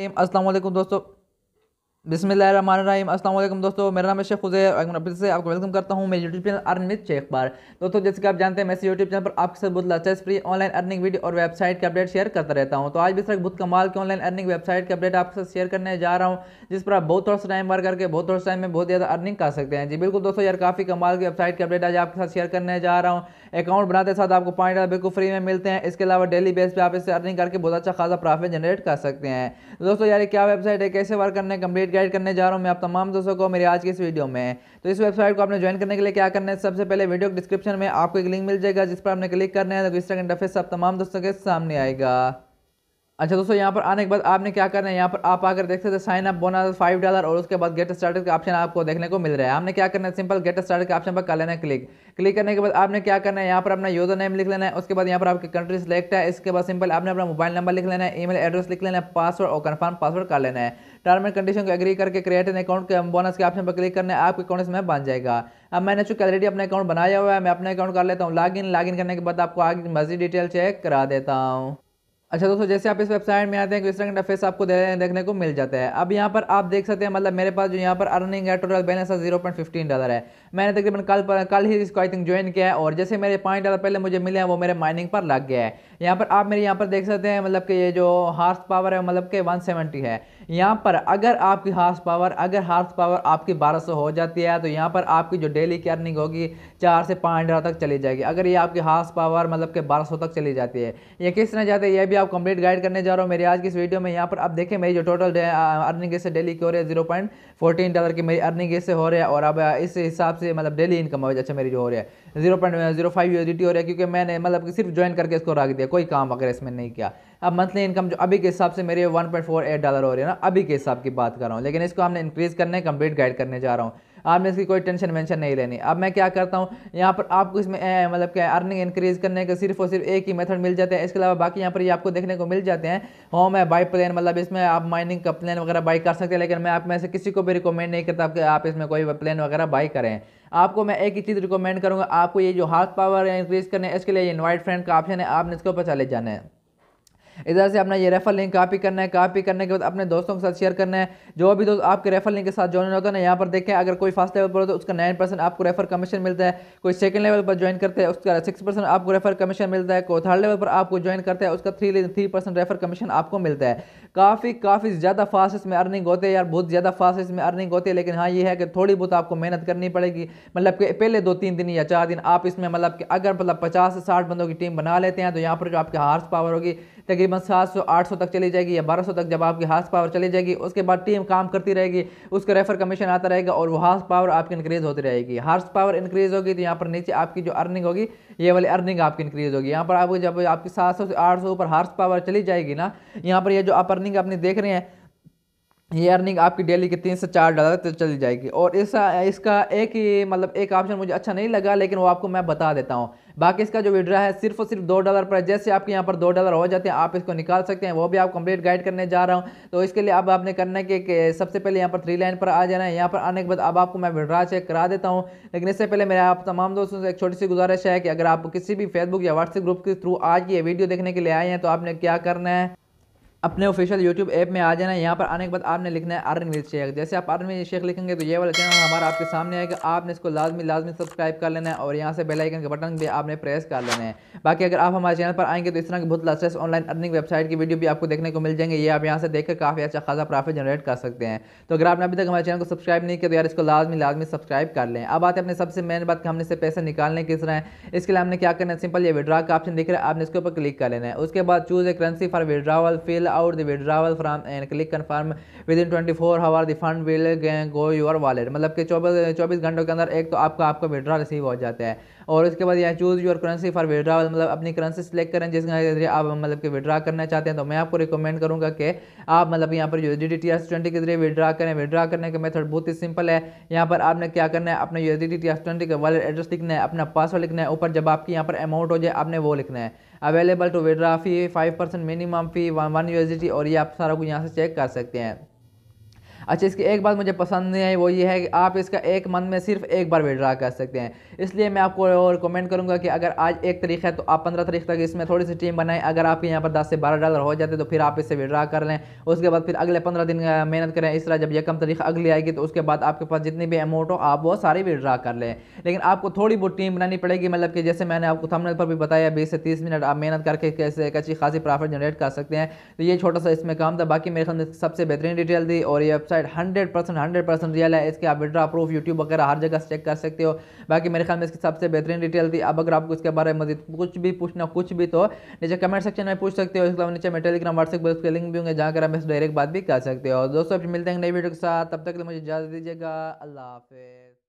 रहीम अस्सलाम वालेकुम दोस्तों अस्सलाम वालेकुम दोस्तों मेरा नाम है शेख हुजैर और फिर से आपको वेलकम करता हूँ मेरे YouTube channel earn with Sheikh बार दोस्तों जैसे कि आप जानते हैं मैं यूट्यूब चैनल पर आपके साथ बहुत latest free online earning video और वेबसाइट के अपडेट शेयर करता रहता हूँ तो आज भी सर बहुत कमाल की ऑनलाइन अर्निंग वेबसाइट के अपडेट आपके साथ शेयर करने जा रहा हूँ जिस पर आप बहुत थोड़ा सा टाइम बार करके बहुत थोड़ा टाइम में बहुत ज़्यादा अर्निंग कर सकते हैं जी बिल्कुल दोस्तों यार काफ़ी कमाल की वेबसाइट के अपडेट आज आपके साथ शेयर करने जा रहा हूँ अकाउंट बनाते साथ आपको पॉइंट डॉलर बिल्कुल फ्री में मिलते हैं इसके अलावा डेली बेस पर आप इससे अर्निंग करके बहुत अच्छा खासा प्रॉफिट जनरेट कर सकते हैं दोस्तों यार क्या वेबसाइट है कैसे वर्क करने कंप्लीट गाइड करने जा रहा हूँ मैं आप तमाम दोस्तों को मेरे आज की इस वीडियो में तो इस वेबसाइट को आपने ज्वाइन करने के लिए क्या करना है सबसे पहले वीडियो डिस्क्रिप्शन में आपको एक लिंक मिल जाएगा जिस पर आपने क्लिक करना है तो इस तरह इंटरफेस आप तमाम दोस्तों के सामने आएगा अच्छा दोस्तों यहाँ पर आने के बाद आपने क्या करना है यहाँ पर आप आकर देख सकते हैं sign up bonus five dollar और उसके बाद गेट स्टार्टेड का ऑप्शन आपको देखने को मिल रहा है आपने क्या करना है सिंपल गेट स्टार्टेड के ऑप्शन पर कर लेना है क्लिक क्लिक करने के बाद आपने क्या करना है यहाँ पर अपना यूजर नेम लिख लेना है उसके बाद यहाँ पर आपकी कंट्री सेलेक्ट है इसके बाद सिंपल आपने अपना मोबाइल नंबर लिख लेना है ईमेल एड्रेस लिख लेना है पासवर्ड और कन्फर्म पासवर्ड कर लेना है टर्म एंड कंडीशन को एग्री करके क्रिएट एन अकाउंट के बोनस के ऑप्शन पर क्लिक करना है आपके अकाउंट इसमें बन जाएगा अब मैंने चूँकि ऑलरेडी अपना अकाउंट बनाया हुआ है मैं अपना अकाउंट कर लेता हूँ लॉग इन करने के बाद आपको आगे मजीद डिटेल चेक करा देता हूँ अच्छा दोस्तों जैसे आप इस वेबसाइट में आते हैं इस तरह का इंटरफेस आपको देखने को मिल जाता है अब यहाँ पर आप देख सकते हैं मतलब मेरे पास जो यहाँ पर अर्निंग है टोटल बैलेंस है जीरो पॉइंट फिफ्टीन डॉलर है मैंने तकरीबन कल पर कल ही इसको आई थिंक ज्वाइन किया है और जैसे मेरे पाँच डॉलर पहले मुझे मिले हैं वो मेरे माइनिंग पर लग गया है यहाँ पर आप मेरे यहाँ पर देख सकते हैं मतलब कि ये जो हार्स पावर है मतलब कि वन सेवेंटी है यहाँ पर अगर आपकी हार्स पावर अगर हार्स पावर आपकी बारह सौ हो जाती है तो यहाँ पर आपकी जो डेली की अर्निंग होगी चार से पाँच डॉलर तक चली जाएगी अगर ये आपकी हार्स पावर मतलब कि बारह सौ तक चली जाती है ये किस तरह जाते हैं ये भी आप कंप्लीट गाइड करने जा रहा हूँ मेरी आज की इस वीडियो में यहाँ पर आप देखें मेरी जो टोटल अर्निंग इससे डेली की हो रही है जीरो पॉइंट फोर्टीन डॉलर की मेरी अर्निंग इससे हो रही है और अब इस हिसाब से मतलब डेली इनकम हो अच्छा मेरी जो हो रही है जीरो पॉइंट जीरो फाइव यूजिटी हो रही है क्योंकि मैंने मतलब सिर्फ ज्वाइन करके इसको रख दिया कोई काम वगैरह इसमें नहीं किया अब मंथली इनकम जो अभी के हिसाब से मेरे one point four eight dollar हो रही है ना अभी के हिसाब की बात कर रहा हूँ लेकिन इसको हमने इंक्रीज़ करने कंप्लीट गाइड करने जा रहा हूँ आपने इसकी कोई टेंशन वेंशन नहीं लेनी अब मैं क्या करता हूँ यहाँ पर आपको इसमें मतलब क्या अर्निंग इंक्रीज करने का सिर्फ और सिर्फ एक ही मेथड मिल जाता है इसके अलावा बाकी यहाँ पर ये आपको देखने को मिल जाते हैं होम है बाई प्लेन मतलब इसमें आप माइनिंग का प्लान वगैरह बाई कर सकते हैं लेकिन मैं आप में से किसी को भी रिकमेंड नहीं करता कि आप इसमें कोई प्लान वगैरह बाई करें आपको मैं एक ही चीज़ रिकमेंड करूँगा आपको ये जो हाथ पावर इंक्रीज़ करने इसके लिए इन्वाइट फ्रेंड का ऑप्शन है आपने इसके ऊपर चले जाना है इधर से अपना ये रेफर लिंक कॉपी करना है कापी करने के बाद अपने दोस्तों के साथ शेयर करना है जो भी दोस्त आपके रेफर लिंक के साथ ज्वाइन होता है ना यहाँ पर देखें अगर कोई फर्स्ट लेवल पर हो तो उसका नाइन परसेंट आपको रेफर कमीशन मिलता है कोई सेकंड लेवल पर ज्वाइन करते हैं उसका सिक्स परसेंट आपको रेफर कमीशन मिलता है कोई थर्ड लेवल पर आपको ज्वाइन करते हैं उसका three three percent refer commission आपको मिलता है काफ़ी काफ़ी ज़्यादा फास्ट इसमें अर्निंग होते है यार बहुत ज़्यादा फास्ट इसमें अर्निंग होती है लेकिन हाँ ये है कि थोड़ी बहुत आपको मेहनत करनी पड़ेगी मतलब कि पहले दो तीन दिन या चार दिन आप इसमें मतलब कि अगर मतलब पचास से साठ बंदों की टीम बना लेते हैं तो यहाँ पर जो आपकी हार्स पावर होगी तकरीबन सात सौ आठ सौ तक चली जाएगी या बारह सौ तक जब आपकी हार्स पावर चली जाएगी उसके बाद टीम काम करती रहेगी उसका रेफर कमीशन आता रहेगा और वो हार्स पावर आपकी इंक्रीज़ होती रहेगी हार्स पावर इंक्रीज़ होगी तो यहाँ पर नीचे आपकी जो अर्निंग होगी ये वाली अर्निंग आपकी इंक्रीज़ होगी यहाँ पर आपको जब आपकी सात सौ से आठ सौ ऊपर हार्स पावर चली जाएगी ना यहाँ पर ये जो आप अर्निंग अपनी देख रहे हैं ये अर्निंग आपकी डेली के तीन से चार डॉलर तक चली जाएगी और इसका इसका एक ही मतलब एक ऑप्शन मुझे अच्छा नहीं लगा लेकिन वो आपको मैं बता देता हूँ बाकी इसका जो विड्रा है सिर्फ और सिर्फ दो डॉलर पर जैसे आपके यहाँ पर दो डॉलर हो जाते हैं आप इसको निकाल सकते हैं वो भी आप कंप्लीट गाइड करने जा रहा हूँ तो इसके लिए अब आपने करना है कि सबसे पहले यहाँ पर थ्री लाइन पर आ जाना है यहाँ पर आने के बाद अब आपको मैं विड्रा चेक करा देता हूँ लेकिन इससे पहले मेरे आप तमाम दोस्तों से एक छोटी सी गुजारिश है कि अगर आप किसी भी फेसबुक या व्हाट्सएप ग्रुप के थ्रू आज ये वीडियो देखने के लिए आए हैं तो आपने क्या करना है अपने ऑफिशियल यूट्यूब ऐप में आ जाना यहाँ पर आने के बाद आपने लिखना है रिच शेख जैसे आप आर्नवीर शेख लिखेंगे तो ये वाला चैनल हमारा आपके सामने आएगा आपने इसको लाजमी लाजमी सब्सक्राइब कर लेना है और यहाँ से बेल आइकन का बटन भी आपने प्रेस कर लेना है बाकी अगर आप हमारे चैनल पर आएंगे तो इस तरह की बहुत लास्ट ऑनलाइन अर्निंग वेबसाइट की वीडियो भी आपको देखने को मिल जाएंगे ये आप यहाँ से देखकर काफ़ी अच्छा खासा प्रॉफिट जनरेट कर सकते हैं तो अगर आपने अभी तक हमारे चैनल को सब्सक्राइब नहीं किया तो यार इसको लाजमी लाजमी सब्सक्राइब कर लें अब आते अपने सबसे मेन बात हमने से पैसे निकालने किस तरह है इसके लिए हमने क्या करना है सिंपल ये विड्रा का ऑप्शन दिख रहा है आपने इसके ऊपर क्लिक कर लेना है उसके बाद choose a currency for withdrawal fill out the withdrawal from and click confirm within 24 hour the fund will go your wallet मतलब कि 24 24 घंटों के अंदर एक तो आपका आपका विड्रा रिसीव हो जाता है और उसके बाद यहाँ choose your currency for withdrawal मतलब अपनी करेंसी सेलेक्ट करें जिस आप मतलब कि विड्रा करना चाहते हैं तो मैं आपको रिकमेंड करूँगा कि आप मतलब यहाँ पर U D T S twenty के जरिए विड्रा करें विड्रा करने का मेथड बहुत ही सिंपल है यहाँ पर आपने क्या करना है अपने U D T S twenty का वॉलेट एड्रेस लिखना है अपना पासवर्ड लिखना है ऊपर जब आपकी यहाँ पर अमाउंट हो जाए आपने वो लिखना है available to withdraw fee five percent minimum fee one one U और ये आप सारा कुछ यहाँ से चेक कर सकते हैं अच्छा इसकी एक बात मुझे पसंद नहीं आई वो ये है कि आप इसका एक मंथ में सिर्फ एक बार विड्रा कर सकते हैं इसलिए मैं आपको रिकमेंड करूँगा कि अगर आज एक तरीक़ है तो आप पंद्रह तारीख तक इसमें थोड़ी सी टीम बनाएं अगर आपके यहाँ पर दस से बारह डॉलर हो जाते तो फिर आप इसे विड्रा कर लें उसके बाद फिर अगले पंद्रह दिन मेहनत करें इस तरह जब यकम तारीख अगली आएगी तो उसके बाद आपके पास जितनी भी अमाउंट हो आप वो सारी विड्रा कर लें लेकिन आपको थोड़ी बहुत टीम बनानी पड़ेगी मतलब कि जैसे मैंने आपको थमने पर भी बताया बीस से तीस मिनट आप मेहनत करके कैसे एक अच्छी खासी प्रॉफिट जनरेट कर सकते हैं तो ये छोटा सा इसमें काम था बाकी मेरे ख्याल सबसे बेहतरीन डिटेल दी और ये website hundred percent hundred percent real है इसके आप विड्रा प्रूफ यूट्यूब वगैरह हर जगह चेक कर सकते हो बाकी मेरे ख्याल में इसकी सबसे बेहतरीन डिटेल थी अब अगर आपको इसके बारे में मजीद कुछ भी पूछना कुछ भी तो नीचे कमेंट सेक्शन में पूछ सकते हो इसके अलावा नीचे मैं टेलीग्राम व्हाट्सएप पर उसके लिंक भी होंगे जहाँ हम इस डायरेक्ट बात भी कर सकते हो दोस्तों मिलते हैं नई वीडियो के साथ तब तक मुझे इजाज़त दीजिएगा अल्लाह हाफिज़